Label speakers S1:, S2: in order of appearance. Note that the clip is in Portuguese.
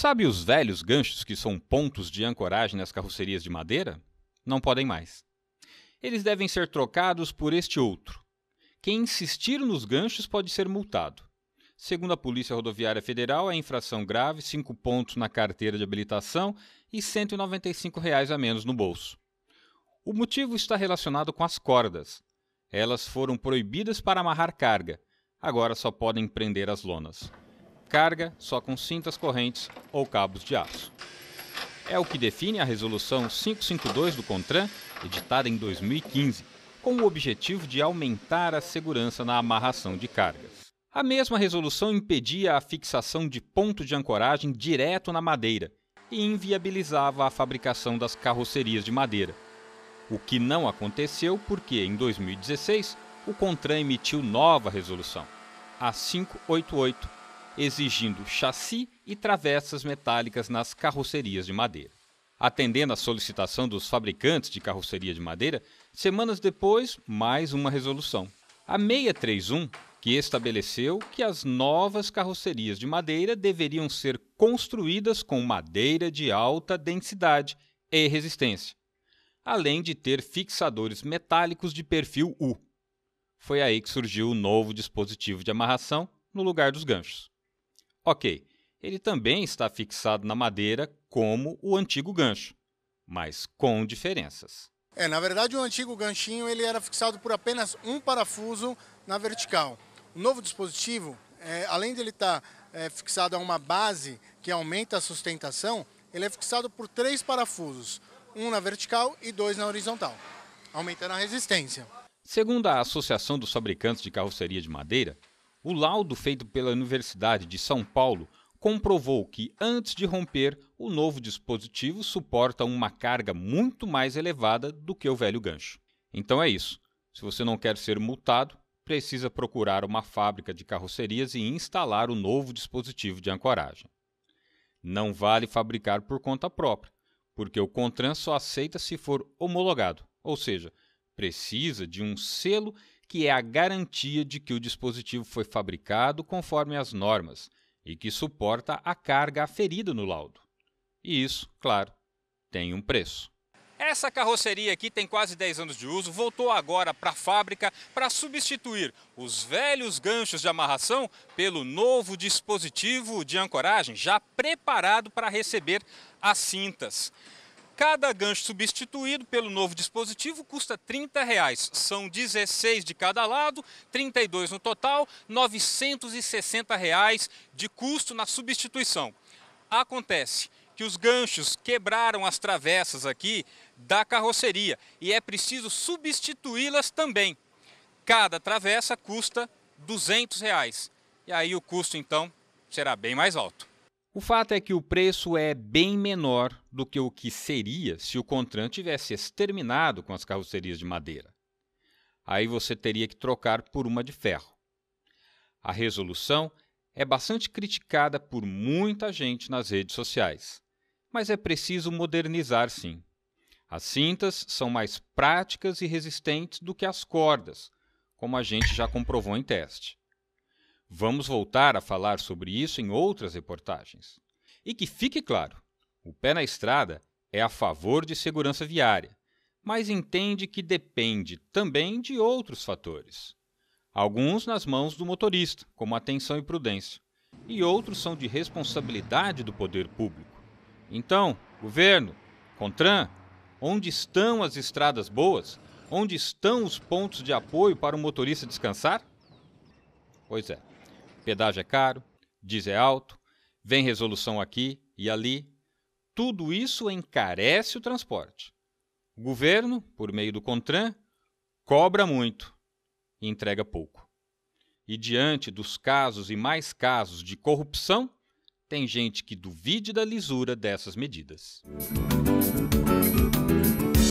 S1: Sabe os velhos ganchos que são pontos de ancoragem nas carrocerias de madeira? Não podem mais. Eles devem ser trocados por este outro. Quem insistir nos ganchos pode ser multado. Segundo a Polícia Rodoviária Federal, é infração grave, 5 pontos na carteira de habilitação e R$ 195 reais a menos no bolso. O motivo está relacionado com as cordas. Elas foram proibidas para amarrar carga. Agora só podem prender as lonas carga só com cintas correntes ou cabos de aço. É o que define a Resolução 552 do CONTRAN, editada em 2015, com o objetivo de aumentar a segurança na amarração de cargas. A mesma resolução impedia a fixação de ponto de ancoragem direto na madeira e inviabilizava a fabricação das carrocerias de madeira. O que não aconteceu porque, em 2016, o CONTRAN emitiu nova resolução, a 588 exigindo chassi e travessas metálicas nas carrocerias de madeira. Atendendo à solicitação dos fabricantes de carroceria de madeira, semanas depois, mais uma resolução. A 631, que estabeleceu que as novas carrocerias de madeira deveriam ser construídas com madeira de alta densidade e resistência, além de ter fixadores metálicos de perfil U. Foi aí que surgiu o novo dispositivo de amarração no lugar dos ganchos. Ok, ele também está fixado na madeira como o antigo gancho, mas com diferenças. É, na verdade o antigo ganchinho ele era fixado por apenas um parafuso na vertical. O novo dispositivo, é, além de ele estar tá, é, fixado a uma base que aumenta a sustentação, ele é fixado por três parafusos, um na vertical e dois na horizontal, aumentando a resistência. Segundo a Associação dos Fabricantes de Carroceria de Madeira, o laudo feito pela Universidade de São Paulo comprovou que, antes de romper, o novo dispositivo suporta uma carga muito mais elevada do que o velho gancho. Então é isso. Se você não quer ser multado, precisa procurar uma fábrica de carrocerias e instalar o novo dispositivo de ancoragem. Não vale fabricar por conta própria, porque o Contran só aceita se for homologado, ou seja, precisa de um selo que é a garantia de que o dispositivo foi fabricado conforme as normas e que suporta a carga aferida no laudo. E isso, claro, tem um preço. Essa carroceria aqui tem quase 10 anos de uso, voltou agora para a fábrica para substituir os velhos ganchos de amarração pelo novo dispositivo de ancoragem já preparado para receber as cintas. Cada gancho substituído pelo novo dispositivo custa R$ 30. Reais. São 16 de cada lado, 32 no total, R$ 960 reais de custo na substituição. Acontece que os ganchos quebraram as travessas aqui da carroceria e é preciso substituí-las também. Cada travessa custa R$ 200. Reais. E aí o custo então será bem mais alto. O fato é que o preço é bem menor do que o que seria se o Contran tivesse exterminado com as carrocerias de madeira. Aí você teria que trocar por uma de ferro. A resolução é bastante criticada por muita gente nas redes sociais, mas é preciso modernizar sim. As cintas são mais práticas e resistentes do que as cordas, como a gente já comprovou em teste. Vamos voltar a falar sobre isso em outras reportagens. E que fique claro: o pé na estrada é a favor de segurança viária, mas entende que depende também de outros fatores. Alguns nas mãos do motorista, como atenção e prudência, e outros são de responsabilidade do poder público. Então, governo, Contran, onde estão as estradas boas? Onde estão os pontos de apoio para o motorista descansar? Pois é. Pedágio é caro, diz é alto, vem resolução aqui e ali. Tudo isso encarece o transporte. O governo, por meio do CONTRAN, cobra muito e entrega pouco. E diante dos casos e mais casos de corrupção, tem gente que duvide da lisura dessas medidas.